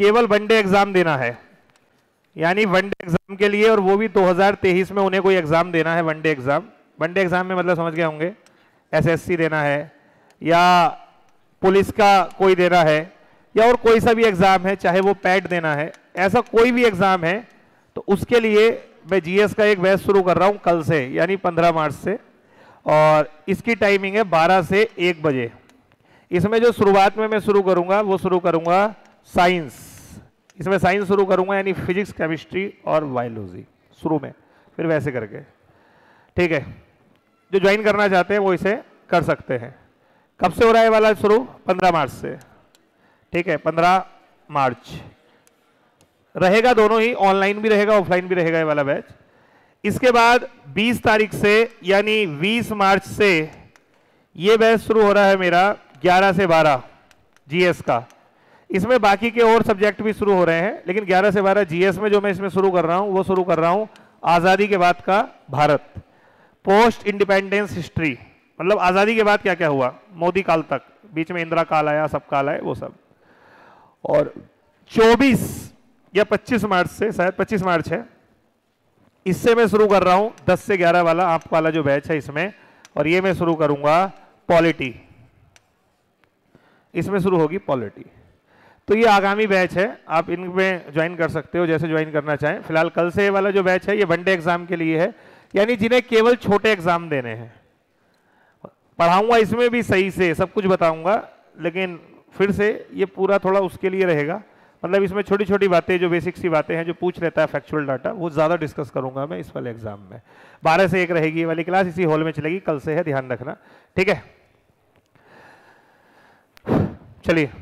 केवल one day exam देना है यानी वनडे एग्जाम के लिए और वो भी 2023 में उन्हें कोई एग्जाम देना है वनडे एग्जाम वनडे एग्जाम में मतलब समझ गए होंगे एसएससी देना है या पुलिस का कोई देना है या और कोई सा भी एग्जाम है चाहे वो पैट देना है ऐसा कोई भी एग्जाम है तो उसके लिए मैं जीएस का एक बहस शुरू कर रहा हूँ कल से यानी 15 मार्च से और इसकी टाइमिंग है बारह से एक बजे इसमें जो शुरुआत में मैं शुरू करूँगा वो शुरू करूँगा साइंस इसमें साइंस शुरू करूंगा यानी फिजिक्स केमिस्ट्री और बायोलॉजी शुरू में फिर वैसे करके ठीक है जो ज्वाइन करना चाहते हैं वो इसे कर सकते हैं कब से हो रहा है वाला शुरू 15 मार्च से ठीक है 15 मार्च रहेगा दोनों ही ऑनलाइन भी रहेगा ऑफलाइन भी रहेगा ये वाला बैच इसके बाद 20 तारीख से यानी 20 मार्च से ये बैच शुरू हो रहा है मेरा 11 से 12 जीएस का इसमें बाकी के और सब्जेक्ट भी शुरू हो रहे हैं लेकिन 11 से 12 जीएस में जो मैं इसमें शुरू कर रहा हूं वो शुरू कर रहा हूं आज़ादी के बाद का भारत पोस्ट इंडिपेंडेंस हिस्ट्री मतलब आज़ादी के बाद क्या क्या हुआ मोदी काल तक बीच में इंदिरा काल आया सब काल आए वो सब और 24 या 25 मार्च से शायद 25 मार्च है इससे मैं शुरू कर रहा हूं 10 से 11 वाला आप वाला जो बैच है इसमें और ये मैं शुरू करूंगा पॉलिटी इसमें शुरू होगी पॉलिटी तो ये आगामी बैच है आप इनमें ज्वाइन कर सकते हो जैसे ज्वाइन करना चाहें फिलहाल कल से वाला जो बैच है ये वनडे एग्जाम के लिए है यानी जिन्हें केवल छोटे एग्जाम देने हैं पढ़ाऊंगा इसमें भी सही से सब कुछ बताऊंगा लेकिन फिर से ये पूरा थोड़ा उसके लिए रहेगा मतलब इसमें छोटी छोटी बातें जो बेसिक सी बातें हैं जो पूछ लेता है फैक्चुअल डाटा वो ज़्यादा डिस्कस करूंगा मैं इस वाले एग्जाम में बारह से एक रहेगी वाली क्लास इसी हॉल में चलेगी कल से है ध्यान रखना ठीक है चलिए